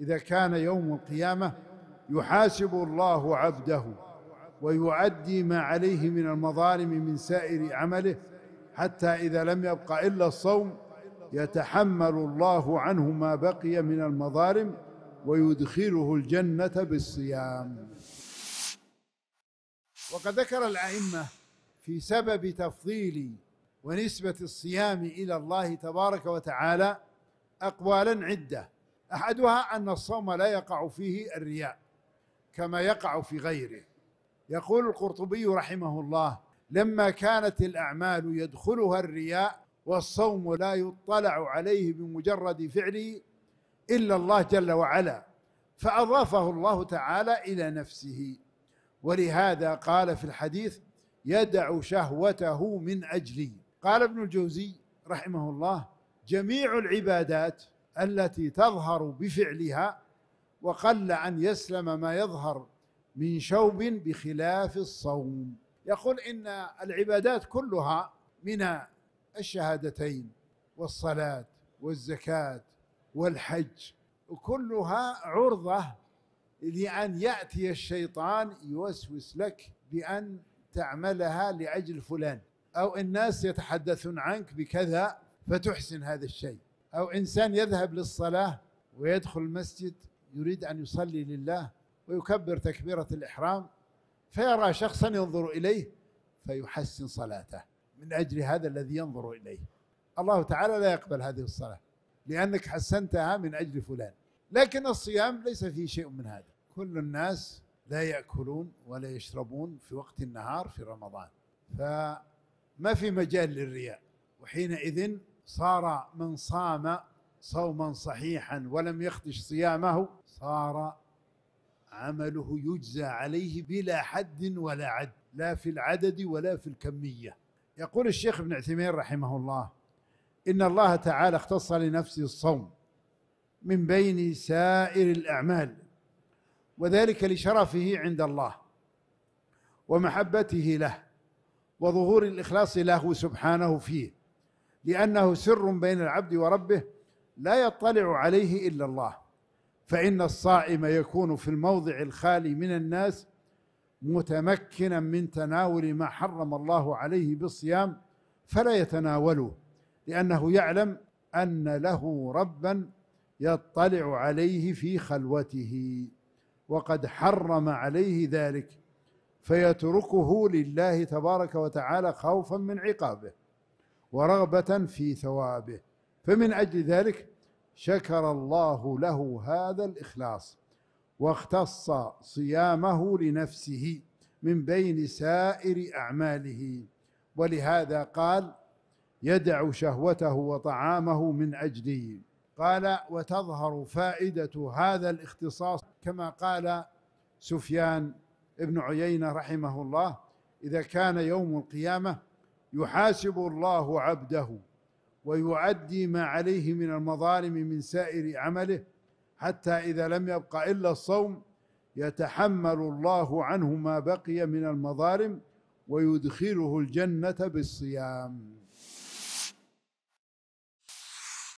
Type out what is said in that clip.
اذا كان يوم القيامه يحاسب الله عبده ويعدي ما عليه من المظالم من سائر عمله حتى اذا لم يبق الا الصوم يتحمل الله عنه ما بقي من المظالم ويدخله الجنه بالصيام وقد ذكر الائمه في سبب تفضيل ونسبه الصيام الى الله تبارك وتعالى اقوالا عده احدها ان الصوم لا يقع فيه الرياء كما يقع في غيره يقول القرطبي رحمه الله لما كانت الاعمال يدخلها الرياء والصوم لا يطلع عليه بمجرد فعله الا الله جل وعلا فاضافه الله تعالى الى نفسه ولهذا قال في الحديث يدع شهوته من اجلي قال ابن الجوزي رحمه الله جميع العبادات التي تظهر بفعلها وقل أن يسلم ما يظهر من شوب بخلاف الصوم يقول إن العبادات كلها من الشهادتين والصلاة والزكاة والحج كلها عرضة لأن يأتي الشيطان يوسوس لك بأن تعملها لأجل فلان أو الناس يتحدثون عنك بكذا فتحسن هذا الشيء أو إنسان يذهب للصلاة ويدخل المسجد يريد أن يصلي لله ويكبر تكبيرة الإحرام فيرى شخصا ينظر إليه فيحسن صلاته من أجل هذا الذي ينظر إليه الله تعالى لا يقبل هذه الصلاة لأنك حسنتها من أجل فلان لكن الصيام ليس فيه شيء من هذا كل الناس لا يأكلون ولا يشربون في وقت النهار في رمضان فما في مجال للرياء وحينئذ صار من صام صوما صحيحا ولم يخدش صيامه صار عمله يجزى عليه بلا حد ولا عد لا في العدد ولا في الكميه يقول الشيخ ابن عثيمين رحمه الله ان الله تعالى اختص لنفسه الصوم من بين سائر الاعمال وذلك لشرفه عند الله ومحبته له وظهور الاخلاص له سبحانه فيه لأنه سر بين العبد وربه لا يطلع عليه إلا الله فإن الصائم يكون في الموضع الخالي من الناس متمكنا من تناول ما حرم الله عليه بالصيام فلا يتناوله لأنه يعلم أن له ربا يطلع عليه في خلوته وقد حرم عليه ذلك فيتركه لله تبارك وتعالى خوفا من عقابه ورغبة في ثوابه فمن أجل ذلك شكر الله له هذا الإخلاص واختص صيامه لنفسه من بين سائر أعماله ولهذا قال يدع شهوته وطعامه من أجلي قال وتظهر فائدة هذا الاختصاص كما قال سفيان ابن عيينة رحمه الله إذا كان يوم القيامة يحاسب الله عبده ويعدي ما عليه من المظالم من سائر عمله حتى اذا لم يبق الا الصوم يتحمل الله عنه ما بقي من المظالم ويدخله الجنه بالصيام